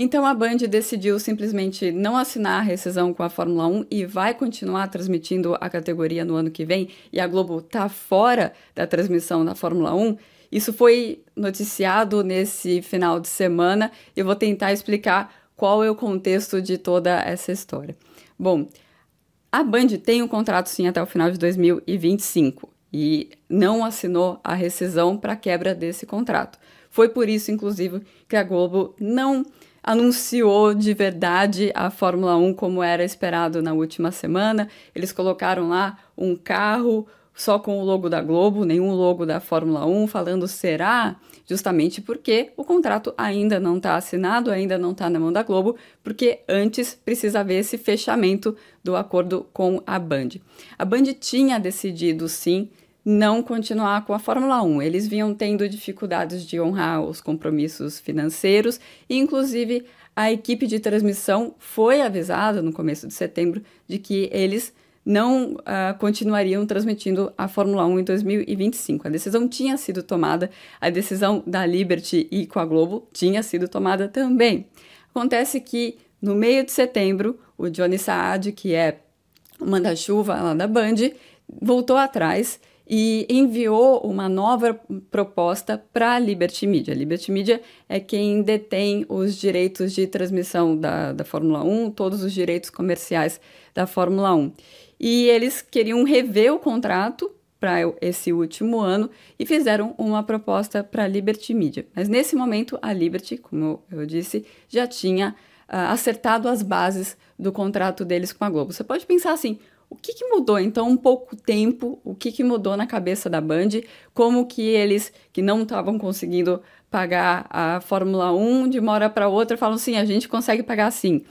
Então a Band decidiu simplesmente não assinar a rescisão com a Fórmula 1 e vai continuar transmitindo a categoria no ano que vem, e a Globo tá fora da transmissão da Fórmula 1. Isso foi noticiado nesse final de semana e eu vou tentar explicar qual é o contexto de toda essa história. Bom, a Band tem um contrato sim até o final de 2025 e não assinou a rescisão para quebra desse contrato. Foi por isso, inclusive, que a Globo não anunciou de verdade a Fórmula 1 como era esperado na última semana. Eles colocaram lá um carro só com o logo da Globo, nenhum logo da Fórmula 1, falando será, justamente porque o contrato ainda não está assinado, ainda não está na mão da Globo, porque antes precisa haver esse fechamento do acordo com a Band. A Band tinha decidido sim não continuar com a Fórmula 1. Eles vinham tendo dificuldades de honrar os compromissos financeiros, e inclusive a equipe de transmissão foi avisada no começo de setembro de que eles não uh, continuariam transmitindo a Fórmula 1 em 2025. A decisão tinha sido tomada, a decisão da Liberty e com a Globo tinha sido tomada também. Acontece que no meio de setembro, o Johnny Saad, que é o manda-chuva lá da Band, voltou atrás e enviou uma nova proposta para a Liberty Media. Liberty Media é quem detém os direitos de transmissão da, da Fórmula 1, todos os direitos comerciais da Fórmula 1. E eles queriam rever o contrato para esse último ano e fizeram uma proposta para a Liberty Media. Mas nesse momento, a Liberty, como eu disse, já tinha uh, acertado as bases do contrato deles com a Globo. Você pode pensar assim: o que, que mudou então um pouco tempo? O que, que mudou na cabeça da Band? Como que eles que não estavam conseguindo pagar a Fórmula 1 de uma hora para outra falam assim, a gente consegue pagar assim?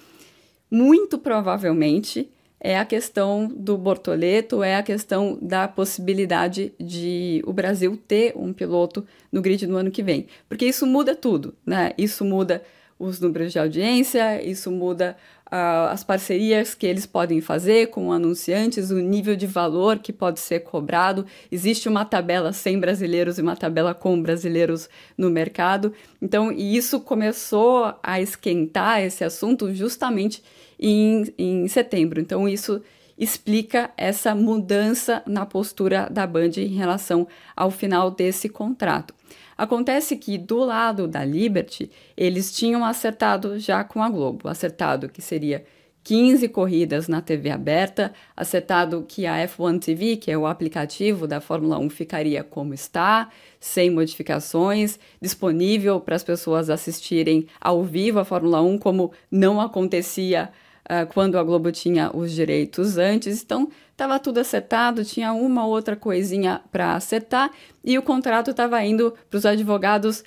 Muito provavelmente é a questão do Bortoleto, é a questão da possibilidade de o Brasil ter um piloto no grid no ano que vem. Porque isso muda tudo, né? Isso muda os números de audiência, isso muda uh, as parcerias que eles podem fazer com anunciantes, o nível de valor que pode ser cobrado. Existe uma tabela sem brasileiros e uma tabela com brasileiros no mercado. Então, e isso começou a esquentar esse assunto justamente em, em setembro. Então, isso explica essa mudança na postura da Band em relação ao final desse contrato. Acontece que do lado da Liberty, eles tinham acertado já com a Globo, acertado que seria 15 corridas na TV aberta, acertado que a F1 TV, que é o aplicativo da Fórmula 1, ficaria como está, sem modificações, disponível para as pessoas assistirem ao vivo a Fórmula 1, como não acontecia uh, quando a Globo tinha os direitos antes. Então, estava tudo acertado, tinha uma outra coisinha para acertar e o contrato estava indo para os advogados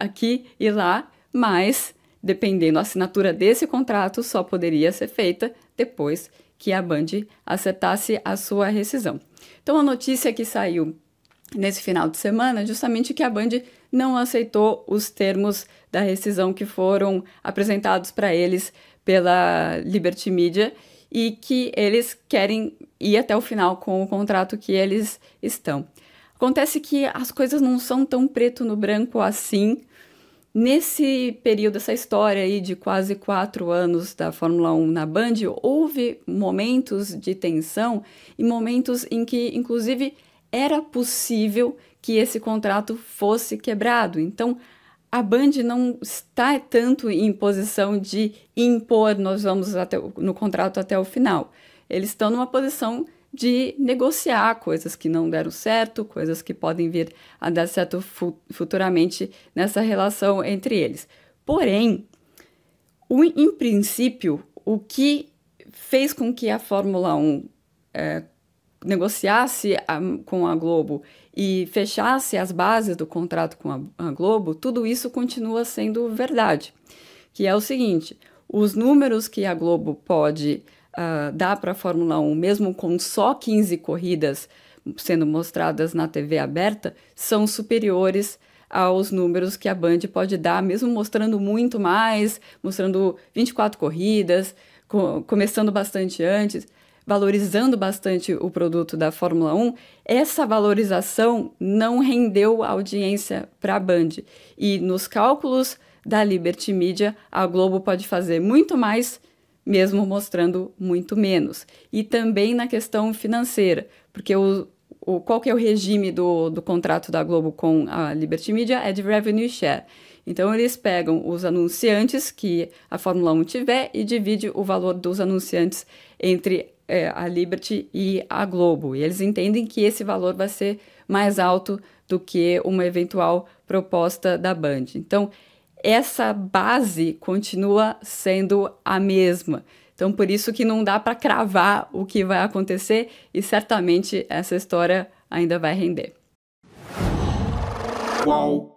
aqui e lá, mas dependendo a assinatura desse contrato só poderia ser feita depois que a Band acertasse a sua rescisão. Então a notícia que saiu nesse final de semana é justamente que a Band não aceitou os termos da rescisão que foram apresentados para eles pela Liberty Media e que eles querem ir até o final com o contrato que eles estão. Acontece que as coisas não são tão preto no branco assim. Nesse período, essa história aí de quase quatro anos da Fórmula 1 na Band, houve momentos de tensão e momentos em que, inclusive, era possível que esse contrato fosse quebrado. Então, a Band não está tanto em posição de impor, nós vamos até o, no contrato até o final. Eles estão numa posição de negociar coisas que não deram certo, coisas que podem vir a dar certo fu futuramente nessa relação entre eles. Porém, o, em princípio, o que fez com que a Fórmula 1 é, eh, negociasse a, com a Globo e fechasse as bases do contrato com a, a Globo, tudo isso continua sendo verdade. Que é o seguinte: os números que a Globo pode uh, dar para a Fórmula 1, mesmo com só 15 corridas sendo mostradas na TV aberta, são superiores aos números que a Band pode dar, mesmo mostrando muito mais, mostrando 24 corridas, co começando bastante antes valorizando bastante o produto da Fórmula 1, essa valorização não rendeu audiência para a Band. E nos cálculos da Liberty Media, a Globo pode fazer muito mais, mesmo mostrando muito menos. E também na questão financeira, porque o, o qual que é o regime do, do contrato da Globo com a Liberty Media? É de revenue share. Então eles pegam os anunciantes que a Fórmula 1 tiver e divide o valor dos anunciantes entre é, a Liberty e a Globo. E eles entendem que esse valor vai ser mais alto do que uma eventual proposta da Band. Então, essa base continua sendo a mesma. Então, por isso que não dá para cravar o que vai acontecer e certamente essa história ainda vai render. Uau.